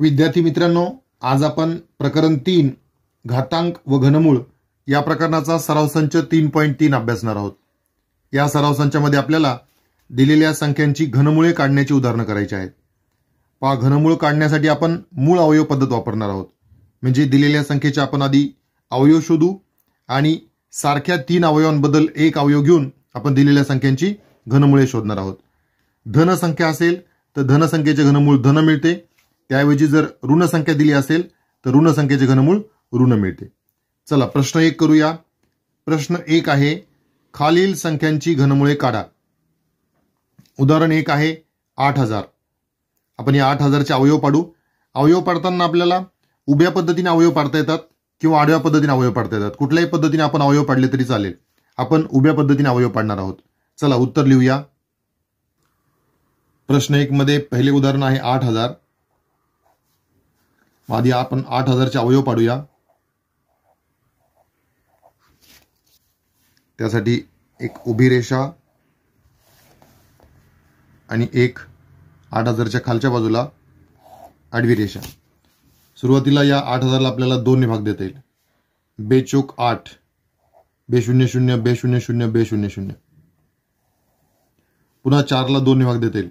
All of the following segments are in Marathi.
विद्यार्थी मित्रांनो आज आपण प्रकरण तीन घातांक व घनमूळ या प्रकरणाचा सराव संच तीन पॉईंट तीन अभ्यासणार आहोत या सराव संचामध्ये आपल्याला दिलेल्या संख्यांची घनमुळे काढण्याची उदाहरणं करायची आहेत पा घनमूळ काढण्यासाठी आपण मूळ अवयव पद्धत वापरणार आहोत म्हणजे दिलेल्या संख्येचे आपण आधी अवयव शोधू आणि सारख्या तीन अवयवांबद्दल एक अवयव घेऊन आपण दिलेल्या संख्यांची घनमुळे शोधणार आहोत धनसंख्या असेल तर धनसंख्येचे घनमूळ धन मिळते त्याऐवजी जर ऋण संख्या दिली असेल तर ऋण संख्येचे घनमूळ ऋण मिळते चला प्रश्न एक करूया प्रश्न एक आहे खालील संख्यांची घनमुळे काढा उदाहरण एक आहे आठ हजार आपण या आठ हजारचे अवयव पाडू अवयव पाडताना आपल्याला उभ्या पद्धतीने अवयव पाडता येतात किंवा आडव्या पद्धतीने अवयव पाडता येतात कुठल्याही पद्धतीने आपण अवयव पाडले तरी चालेल आपण उभ्या पद्धतीने अवयव पाडणार आहोत चला उत्तर लिहूया प्रश्न एक मध्ये पहिले उदाहरण आहे आठ हजार मग आधी आपण आठ हजारचे अवयव पाडूया त्यासाठी एक उभी रेषा आणि एक आठ हजारच्या खालच्या बाजूला आडवी रेषा सुरुवातीला या आठ हजारला आपल्याला दोन भाग देता येईल बे चोक आठ बे शून्य शून्य बे शून्य शून्य बे शून्य शून्य पुन्हा चारला दोन भाग देता येईल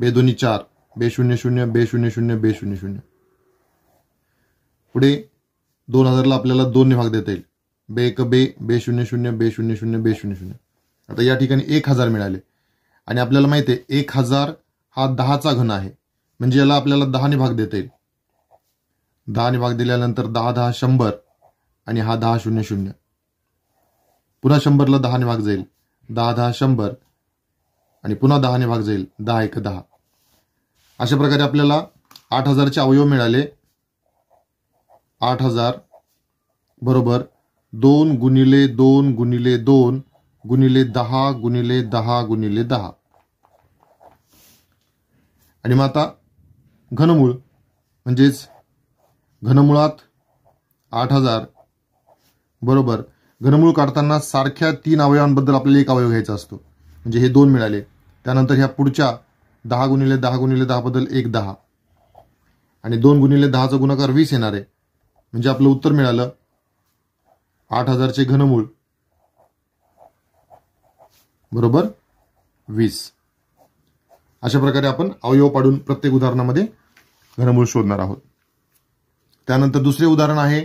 बे दोन्ही चार बे शून्य शून्य बे शून्य शून्य बे शून्य शून्य पुढे दोन हजारला आपल्याला दोन भाग देता येईल बे एक बे बे शून्य शून्य बे शून्य शून्य बे शून्य शून्य आता या ठिकाणी एक हजार मिळाले आणि आपल्याला माहिती आहे एक हजार हा दहाचा घन आहे म्हणजे याला आपल्याला दहाने भाग देता येईल दहाने भाग दिल्यानंतर दहा दहा शंभर आणि हा दहा शून्य शून्य पुन्हा शंभरला दहाने भाग जाईल दहा दहा शंभर आणि पुन्हा दहाने भाग जाईल दहा एक दहा अशा प्रकारे आपल्याला आठ हजारचे अवयव मिळाले आठ हजार बरोबर दोन गुणिले दोन गुणिले दोन गुणिले दहा गुणिले दहा गुणिले दहा आणि मग आता घनमूळ म्हणजेच घनमुळात आठ हजार बरोबर घनमूळ काढताना सारख्या तीन अवयवांबद्दल आपल्याला एक अवयव घ्यायचा असतो म्हणजे हे दोन मिळाले त्यानंतर ह्या पुढच्या दहा गुणिले दहा गुणिले दहाबद्दल एक दहा आणि दोन गुणिले दहाचा गुणाकार वीस येणार आहे म्हणजे आपलं उत्तर मिळालं आठ हजारचे घनमूळ बरोबर वीस अशा प्रकारे आपण अवयव पाडून प्रत्येक उदाहरणामध्ये घनमूळ शोधणार आहोत त्यानंतर दुसरे उदाहरण आहे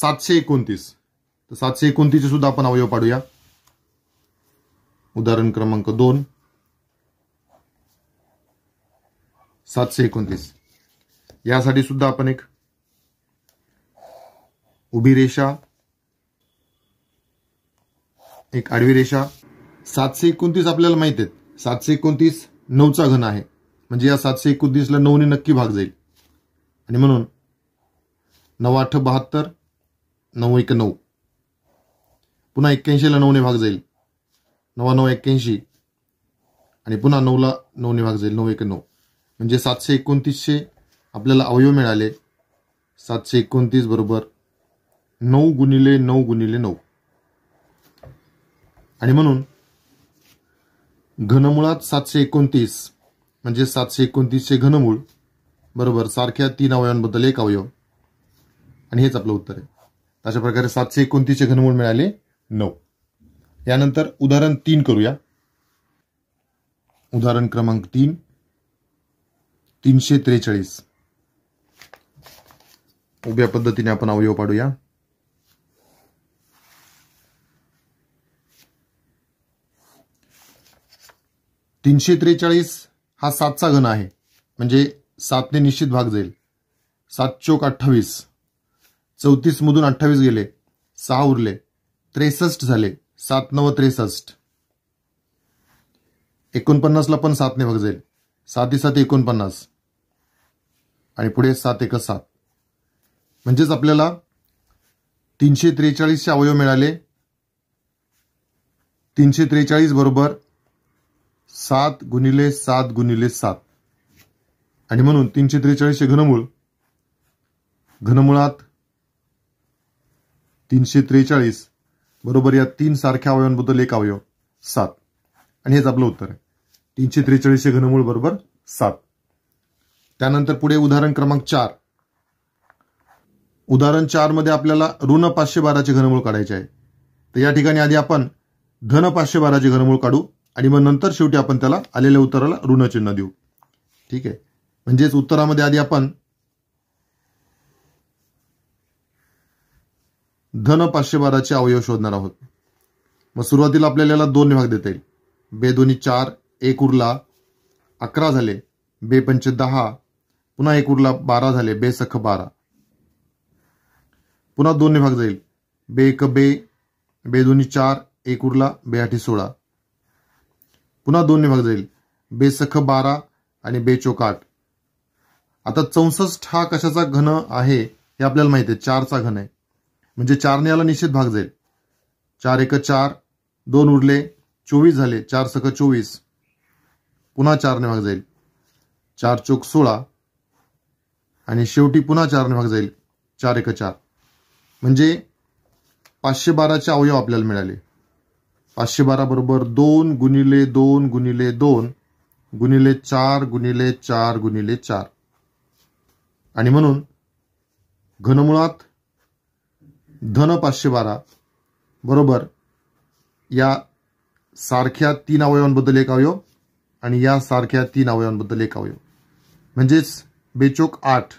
सातशे एकोणतीस तर सातशे एकोणतीसचे सुद्धा आपण अवयव पाडूया उदाहरण क्रमांक दोन सातशे एकोणतीस यासाठी सुद्धा आपण एक उभी रेषा एक आडवी रेषा सातशे एकोणतीस आपल्याला माहित आहेत सातशे एकोणतीस नऊचा घन आहे म्हणजे या सातशे एकोणतीसला नऊने नक्की भाग जाईल आणि म्हणून नऊ आठ बहात्तर नऊ एक नऊ पुन्हा एक्क्याऐंशीला नऊने भाग जाईल नवा नऊ एक्क्याऐंशी आणि पुन्हा नऊला नऊने भाग जाईल नऊ एक नऊ म्हणजे सातशे एकोणतीसशे आपल्याला अवयव मिळाले सातशे एकोणतीस बरोबर नऊ गुणिले नऊ गुणिले नऊ आणि म्हणून घनमुळात सातशे एकोणतीस म्हणजे सातशे एकोणतीसचे घनमूळ बरोबर सारख्या तीन अवयवांबद्दल एक अवयव आणि हेच आपलं उत्तर आहे अशा प्रकारे सातशे एकोणतीसचे घनमूळ मिळाले नऊ यानंतर उदाहरण तीन करूया उदाहरण क्रमांक तीन तीनशे त्रेचाळीस उभ्या पद्धतीने आपण अवयव पाडूया तीनशे त्रेचाळीस हा सातचा घन आहे म्हणजे सातने निश्चित भाग जाईल सात चोक अठ्ठावीस चौतीसमधून अठ्ठावीस गेले सहा उरले त्रेसष्ट झाले सात नव त्रेसष्ट एकोणपन्नासला पण सातने भाग जाईल साती सात एकोणपन्नास आणि पुढे सात एक सात म्हणजेच आपल्याला तीनशे त्रेचाळीसचे अवयव मिळाले तीनशे त्रेचाळीस बरोबर सात गुणिले सात गुणिले सात आणि म्हणून तीनशे त्रेचाळीस घनमूळ घनमुळात तीनशे त्रेचाळीस बरोबर या तीन सारख्या अवयवांबद्दल एक अवयव सात आणि हेच आपलं उत्तर आहे तीनशे त्रेचाळीस घनमूळ बरोबर सात त्यानंतर पुढे उदाहरण क्रमांक चार उदाहरण चार मध्ये आपल्याला ऋण पाचशे बाराचे घनमूळ काढायचे आहे तर या ठिकाणी आधी आपण धन पाचशे बाराचे घनमूळ काढू आणि मग नंतर शेवटी आपण त्याला आलेल्या उत्तराला ऋणचिन्ह देऊ ठीक आहे म्हणजेच उत्तरामध्ये आधी आपण धन पाचशे बाराचे अवयव शोधणार आहोत मग सुरुवातीला आपल्याला याला दोन विभाग देता येईल बे दोन्ही चार एक उरला अकरा झाले बे पंच दहा पुन्हा एक उरला बारा झाले बे सख बारा पुन्हा दोन विभाग जाईल बे एक बे बे दोन्ही चार एक उरला बे आठी सोळा पुन्हा दोन विभाग जाईल बेसख बारा आणि बेचोक आठ आता चौसष्ट हा कशाचा घन आहे हे आपल्याला माहिती आहे चारचा घन आहे म्हणजे चारने याला निश्चित भाग जाईल चार एक चार दोन उरले चोवीस झाले चार सख चोवीस पुन्हा चारने भाग जाईल चार चोक सोळा आणि शेवटी पुन्हा चारने भाग जाईल चार एक चार म्हणजे पाचशे बाराचे अवयव आपल्याला मिळाले पाचशे बारा बरोबर दोन गुणिले दोन गुणिले दोन गुणिले चार गुणिले चार गुणिले चार आणि म्हणून घनमुळात धन पाचशे बारा बरोबर या सारख्या तीन अवयवांबद्दल एक अवयव आणि या सारख्या तीन अवयवांबद्दल एक अवयव म्हणजेच बेचोक आठ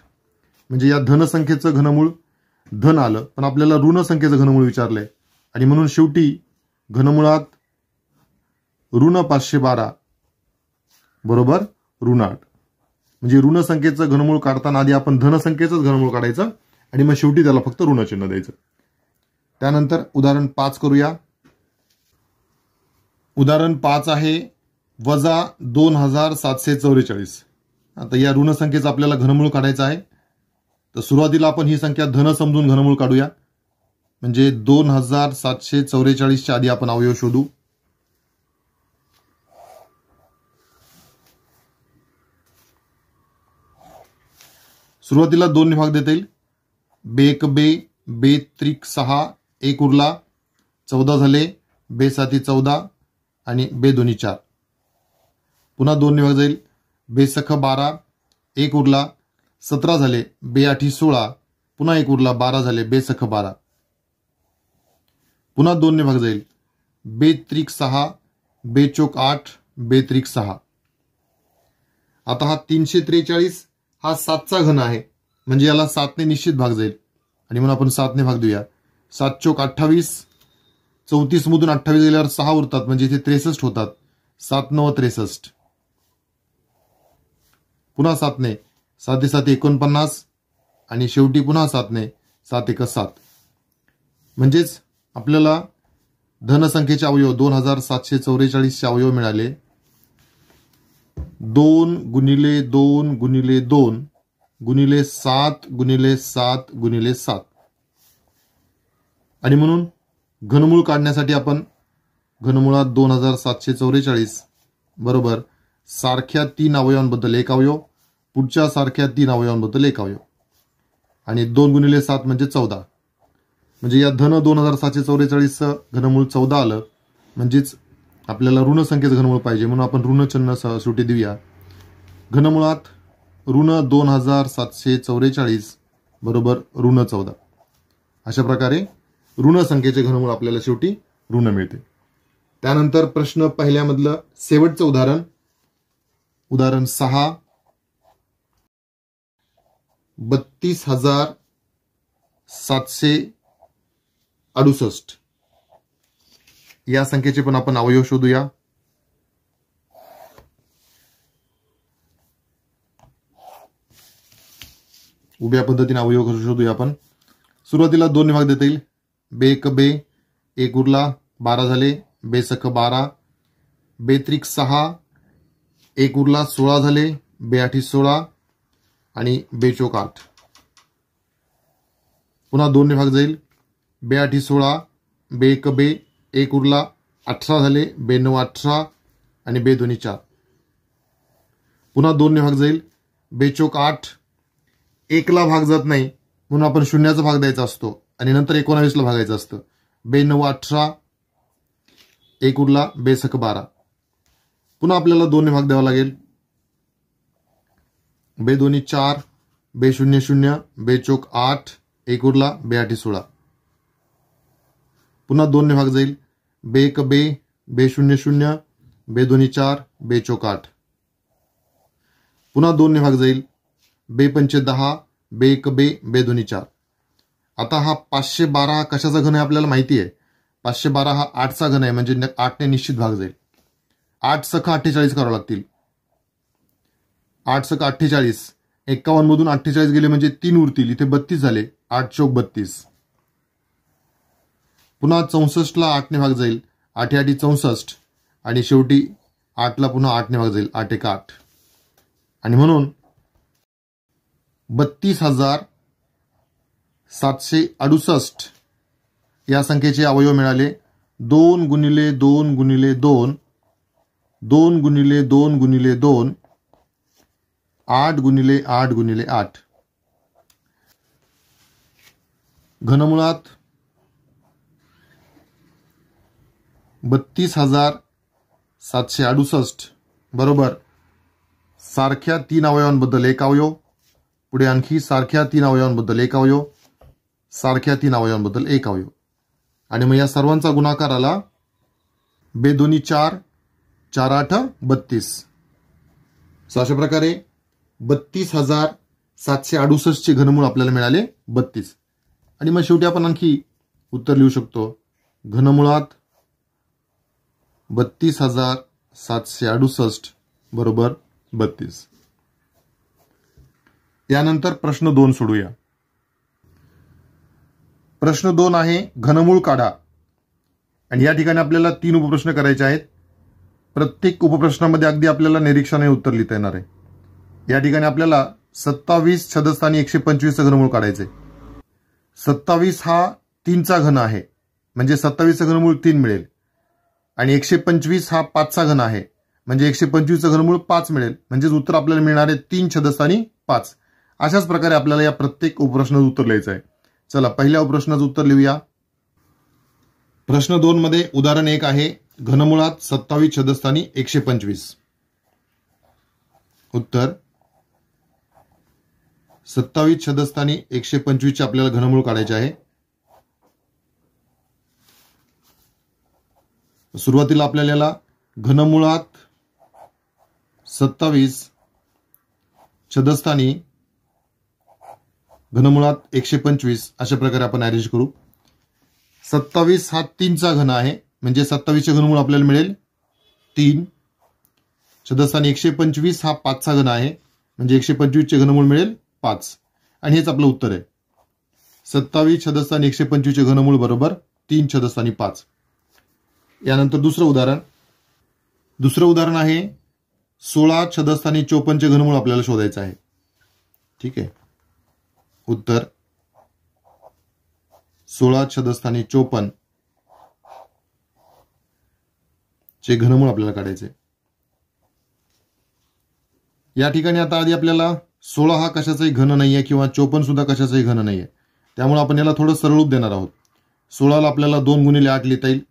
म्हणजे या धनसंख्येचं घनमूळ धन आलं पण आपल्याला ऋणसंख्येचं घनमूळ विचारलंय आणि म्हणून शेवटी घनमुळात ऋण पाचशे बारा बरोबर ऋण आठ म्हणजे ऋण संख्येचं घनमूळ काढताना आधी आपण धनसंख्येच घनमूळ काढायचं आणि मग शेवटी त्याला फक्त ऋणचिन्ह द्यायचं त्यानंतर उदाहरण पाच करूया उदाहरण पाच आहे वजा दोन हजार सातशे चौवेचाळीस आता या ऋणसंख्येचं आपल्याला घनमूळ काढायचं आहे तर सुरुवातीला आपण ही संख्या धन समजून घनमूळ काढूया म्हणजे दोन हजार सातशे चौवेचाळीसच्या आधी आपण अवयव शोधू सुरुवातीला दोन विभाग देता येईल बेक बे बे त्रिक सहा एक उरला चौदा झाले बे साती चौदा आणि बे दोन्ही चार पुन्हा दोन विभाग जाईल बेसख बारा एक उरला सतरा झाले बे आठी सोळा पुन्हा एक उरला बारा झाले बेसख बारा पुन्हा दोनने भाग जाईल बेत्रिक सहा बेचोक आठ बेत्रिक सहा आता हा तीनशे त्रेचाळीस हा सातचा घन आहे म्हणजे याला सातने निश्चित भाग जाईल आणि म्हणून आपण सातने भाग देऊया सात चोक अठ्ठावीस चौतीसमधून अठ्ठावीस गेल्यावर सहा उरतात म्हणजे इथे त्रेसष्ट होतात सात नव त्रेसष्ट पुन्हा सातने साते सात एकोणपन्नास आणि शेवटी पुन्हा सातने सात एक सात म्हणजेच आपल्याला धनसंख्येचे अवयव दोन हजार सातशे चौवेचाळीसचे अवयव मिळाले दोन गुणिले दोन गुणिले दोन गुणिले सात गुणिले सात गुणिले सात आणि म्हणून घनमूळ काढण्यासाठी आपण घनमुळात दोन हजार सातशे चौवेचाळीस बरोबर सारख्या तीन अवयवांबद्दल एक अवयव पुढच्या सारख्या तीन अवयवांबद्दल एक अवयव आणि दोन गुणिले सात म्हणजे चौदा म्हणजे या धन दोन हजार सातशे चौवेचाळीसचं घनमूळ चौदा आलं म्हणजेच आपल्याला ऋण संख्येचं घनमूळ पाहिजे म्हणून आपण चिन्ह सुटी देऊया घनमुळात ऋण दोन हजार सातशे चौवेचाळीस बरोबर ऋण चौदा अशा प्रकारे ऋण संख्येचे घनमूळ आपल्याला शेवटी ऋण मिळते त्यानंतर प्रश्न पहिल्यामधलं शेवटचं उदाहरण उदाहरण सहा बत्तीस हजार सातशे अडुसष्ट या संख्येचे पण आपण अवयव शोधूया उभ्या पद्धतीने अवयव शोधूया आपण सुरुवातीला दोन विभाग देता येईल बेक बे एक उरला बारा झाले बेसख बारा बेत्रिक सहा एक उरला सोळा झाले बेआठी सोळा आणि बेचोक आठ पुन्हा दोन विभाग जाईल बेआठी सोळा बे एक बे एक उरला अठरा झाले बे नऊ अठरा आणि बे दोन्ही चार पुन्हा दोनने भाग जाईल बे बेचोक आठ एकला भाग जात नाही म्हणून आपण शून्याचा भाग द्यायचा असतो आणि नंतर एकोणावीसला भागायचं असतं बे नऊ अठरा एक उरला बेसक बारा पुन्हा आपल्याला दोन्ही भाग द्यावा लागेल बे दोन्ही चार बे शून्य शून्य बे चोक आठ एक उरला बे आठी सोळा पुन्हा दोनने भाग जाईल बे एक बे बे शून्य शून्य बे दोन्ही चार बे चोक आठ पुन्हा दोनने भाग जाईल बे पंचे दहा बे एक बे बे दोन्ही चार आता हा पाचशे बारा हा कशाचा घन आहे आपल्याला माहिती आहे पाचशे बारा हा आठचा घन आहे म्हणजे आठने निश्चित भाग जाईल आठ सखा अठ्ठेचाळीस करावं लागतील आठ सखा अठ्ठेचाळीस मधून अठ्ठेचाळीस गेले म्हणजे तीन उरतील इथे बत्तीस झाले आठ चौक बत्तीस पुन्हा चौसष्टला आठने भाग जाईल आठे आठी चौसष्ट आणि शेवटी आठला पुन्हा आठने भाग जाईल आठ एक आठ आणि म्हणून बत्तीस हजार सातशे अडुसष्ट या संख्येचे अवयव मिळाले दोन गुणिले दोन गुणिले दोन दोन गुणिले दोन गुणिले दोन आठ गुणिले आठ गुणिले आठ घनमुळात बत्तीस हजार सातशे अडुसष्ट बरोबर सारख्या तीन अवयवांबद्दल एक अवयव पुढे आणखी सारख्या तीन अवयवांबद्दल एक अवयव सारख्या तीन अवयवांबद्दल एक अवयव आणि मग या सर्वांचा गुणाकार आला बेदोनी चार चार आठ बत्तीस सो अशा प्रकारे बत्तीस हजार सातशे अडुसष्टचे घनमूळ आपल्याला मिळाले बत्तीस आणि मग शेवटी आपण आणखी उत्तर लिहू शकतो घनमुळात बत्तीस हजार सातशे अडुसष्ट बरोबर बत्तीस यानंतर प्रश्न दोन सोडूया प्रश्न दोन आहे घनमूळ काढा आणि या ठिकाणी आपल्याला तीन उपप्रश्न करायचे आहेत प्रत्येक उपप्रश्नामध्ये अगदी आपल्याला निरीक्षणाने उत्तर लिहिता येणार आहे या ठिकाणी आपल्याला सत्तावीस छदस्थानी एकशे पंचवीस घनमूळ काढायचे सत्तावीस हा तीनचा घन आहे म्हणजे सत्तावीस घनमूळ तीन मिळेल आणि एकशे पंचवीस हा पाचचा घन आहे म्हणजे एकशे पंचवीसचं घनमूळ पाच मिळेल म्हणजेच उत्तर आपल्याला मिळणार आहे तीन छदस्थानी पाच अशाच प्रकारे आपल्याला या प्रत्येक उपप्रश्नाचं उत्तर लिहायचं आहे चला पहिल्या उपप्रश्नाचं उत्तर लिहूया प्रश्न दोन मध्ये उदाहरण एक आहे घनमुळात सत्तावीस छदस्थानी एकशे पंचवीस उत्तर सत्तावीस छदस्थानी एकशे पंचवीसचे आपल्याला घनमूळ काढायचे आहे सुरुवातीला आपल्याला घनमुळात सत्तावीस छदस्थानी घनमुळात एकशे पंचवीस अशा प्रकारे आपण अरेंज करू सत्तावीस हा तीनचा घन आहे म्हणजे सत्तावीसचे घनमूळ आपल्याला मिळेल तीन छदस्थानी एकशे पंचवीस हा पाचचा घन आहे म्हणजे एकशे पंचवीसचे घनमूळ मिळेल पाच आणि हेच आपलं उत्तर आहे सत्तावीस छदस्थानी एकशे पंचवीसचे घनमूळ बरोबर तीन छदस्थानी पाच यानंतर दुसरं उदाहरण दुसरं उदाहरण आहे सोळा छदस्त आणि चोपनचे घनमूळ आपल्याला शोधायचं आहे ठीक आहे उत्तर सोळा छदस्थानी चोपन चे घनमूळ आपल्याला काढायचे या ठिकाणी आता आधी आपल्याला सोळा हा कशाचाही घन नाही आहे किंवा चोपन्न सुद्धा कशाचाही घन नाही आहे त्यामुळे आपण याला थोडं सरळूप देणार आहोत सोळाला आपल्याला दोन गुणिले आठ लिहिता येईल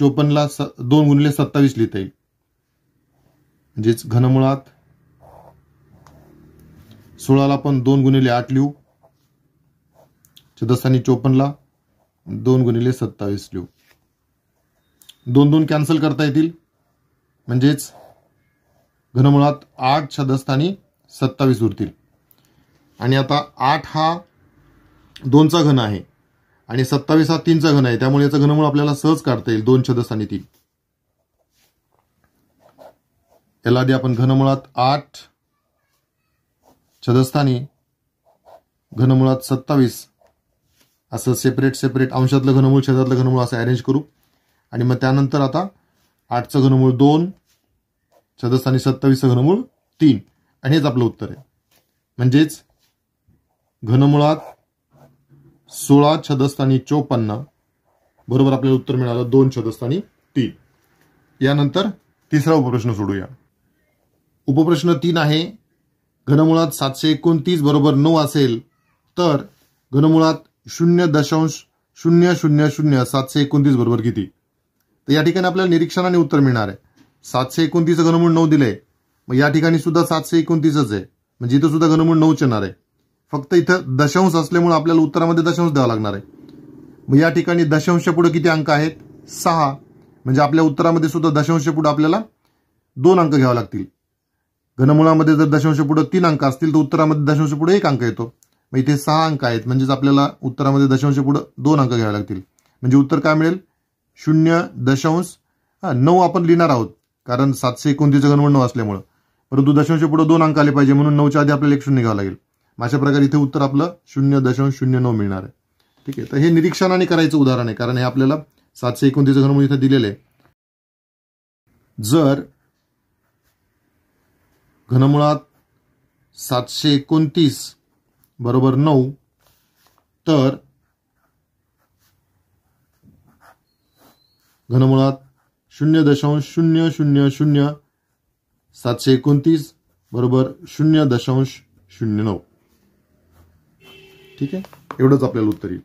चोपन्नला दोन गुणिले सत्तावीस लिहिता येईल म्हणजेच घनमुळात सोळाला पण दोन गुणिले आठ लिहू चौदसानी चोपन्नला दोन गुणिले सत्तावीस लिहू दोन दोन कॅन्सल करता येतील म्हणजेच घनमुळात आठ छदस्थानी सत्तावीस उरतील आणि आता आठ हा दोनचा घन आहे आणि सत्तावीस हा तीनचा घन आहे त्यामुळे याचा घनमूळ आपल्याला सहज काढता येईल दोन छदस आणि तीन याला आधी आपण घनमुळात आठ छदस्थानी घनमुळात सत्तावीस असं सेपरेट सेपरेट अंशातलं घनमूळ छेदातलं घनमूळ असं अरेंज करू आणि मग त्यानंतर आता आठचं घनमूळ दोन छदस्थानी सत्तावीसचं घनमूळ तीन आणि हेच आपलं उत्तर आहे म्हणजेच घनमुळात सोळा छदस्थानी चोपन्न बरोबर आपल्याला उत्तर मिळालं दोन छदस्थानी तीन यानंतर तिसरा उपप्रश्न सोडूया उपप्रश्न तीन आहे घनमुळात सातशे एकोणतीस बरोबर नऊ असेल तर घनमुळात शून्य दशांश शून्य शून्य शून्य सातशे एकोणतीस बरोबर किती तर या ठिकाणी आपल्याला निरीक्षणाने उत्तर मिळणार आहे सातशे एकोणतीसचं घनमूळ नऊ दिले मग या ठिकाणी सुद्धा सातशे एकोणतीसच आहे म्हणजे इथं सुद्धा घनमूळ नऊच येणार आहे फक्त इथं दशांश असल्यामुळे आपल्याला उत्तरामध्ये दशांश द्यावा लागणार आहे मग या ठिकाणी दशांश पुढे किती अंक आहेत सहा म्हणजे आपल्या उत्तरामध्ये सुद्धा दशांश पुढे आपल्याला दोन अंक घ्यावे लागतील घनमुळामध्ये जर दशांश पुढे तीन अंक असतील तर उत्तरामध्ये दशांश पुढे एक अंक येतो मग इथे सहा अंक आहेत म्हणजेच आपल्याला उत्तरामध्ये दशांश पुढे दोन अंक घ्यावे लागतील म्हणजे उत्तर काय मिळेल शून्य दशांश नऊ आपण लिहिणार आहोत कारण सातशे एकोणतीसचं घनमूळ नऊ असल्यामुळं परंतु दशांश पुढे दोन अंक आले पाहिजे म्हणून नऊच्या आधी आपल्याला एक शून्य घ्यावं लागेल अशा प्रकारे इथे उत्तर आपलं शून्य दशांश शून्य नऊ मिळणार आहे ठीक आहे तर हे निरीक्षणाने करायचं उदाहरण आहे कारण हे आपल्याला सातशे एकोणतीस घनमूळ इथे दिलेलं आहे जर घनमुळात सातशे एकोणतीस बरोबर नऊ तर घनमुळात शून्य दशांश शून्य शून्य शून्य सातशे एकोणतीस बरोबर शून्य दशांश शून्य नऊ ठीक आहे एवढंच आपल्याला उत्तर येईल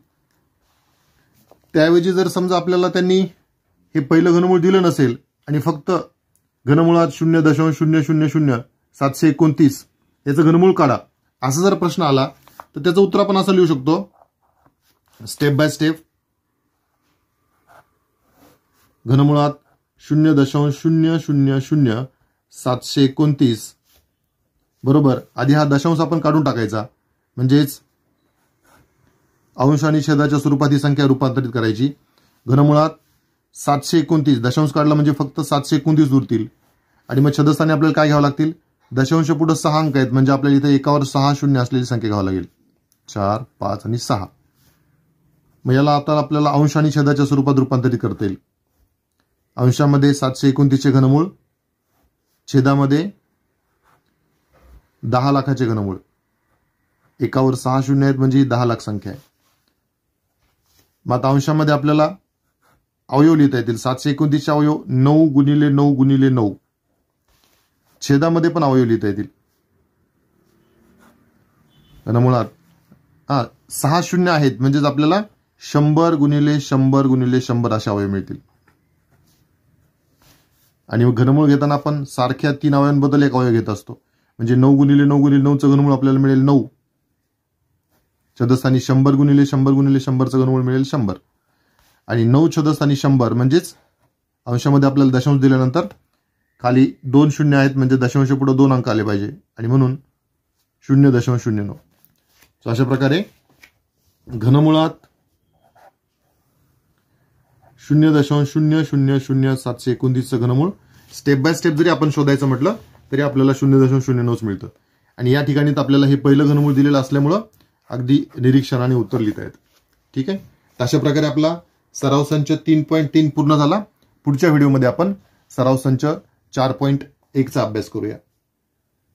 त्याऐवजी जर समजा आपल्याला त्यांनी हे पहिलं घनमूळ दिलं नसेल आणि फक्त घनमुळात शून्य दशांश शून्य शून्य शून्य सातशे एकोणतीस याचं घनमूळ काढा असा जर प्रश्न आला तर त्याचं उत्तर आपण असं लिहू शकतो स्टेप बाय स्टेप घनमुळात शून्य दशांश शून्य शून्य शून्य सातशे एकोणतीस बरोबर आधी हा दशांश आपण काढून टाकायचा म्हणजेच अंश आणि छेदाच्या स्वरूपात ही संख्या रूपांतरित करायची घनमुळात सातशे एकोणतीस दशांश काढला म्हणजे फक्त सातशे एकोणतीस उरतील आणि मग छदस्थानी आपल्याला काय घ्यावं लागतील दशांश पुढे सहा अंक आहेत म्हणजे आपल्याला इथे एकावर सहा शून्य असलेली संख्या घ्यावं लागेल चार पाच आणि सहा मग याला आता आपल्याला अंश आणि छेदाच्या स्वरूपात रूपांतरित करता येईल अंशामध्ये सातशे एकोणतीसचे घनमूळ छेदामध्ये दहा लाखाचे घनमूळ एकावर सहा शून्य आहेत म्हणजे दहा लाख संख्या आहे मग अंशामध्ये आपल्याला अवयव लिहिता येतील सातशे एकोणतीसचे अवयव नऊ गुणिले नऊ गुणिले नऊ छेदामध्ये पण अवयव लिहिता येतील कारण मुळात सहा शून्य आहेत म्हणजेच आपल्याला शंभर गुणिले शंभर गुणिले शंभर असे अवयव मिळतील आणि घनमूळ घेताना आपण सारख्या तीन अवयवांबद्दल एक अवयव घेत असतो म्हणजे नऊ गुणिले नऊ गुणिले नऊचं घनमूळ आपल्याला मिळेल नऊ छदस्थानी शंभर गुणिले शंभर गुणिले शंभरचं गणमूळ मिळेल शंभर आणि नऊ छदस्थानी शंभर म्हणजेच अंशामध्ये आपल्याला दशांश दिल्यानंतर खाली दोन शून्य आहेत म्हणजे दशांश पुढे दोन अंक आले पाहिजे आणि म्हणून शून्य दशांश शून्य नऊ सो अशा प्रकारे घनमुळात शून्य दशांश शून्य शून्य शून्य सातशे एकोणतीसचं घनमूळ स्टेप बाय स्टेप जरी आपण शोधायचं म्हटलं तरी आपल्याला शून्य दशांश शून्य नऊच मिळतं आणि या ठिकाणी आपल्याला हे पहिलं घनमूळ दिलेलं असल्यामुळं अगदी निरीक्षणाने उतरलीत आहेत ठीक आहे अशा प्रकारे आपला सराव संच तीन पॉईंट तीन पूर्ण झाला पुढच्या व्हिडिओमध्ये आपण सराव संच चार पॉईंट एकचा अभ्यास करूया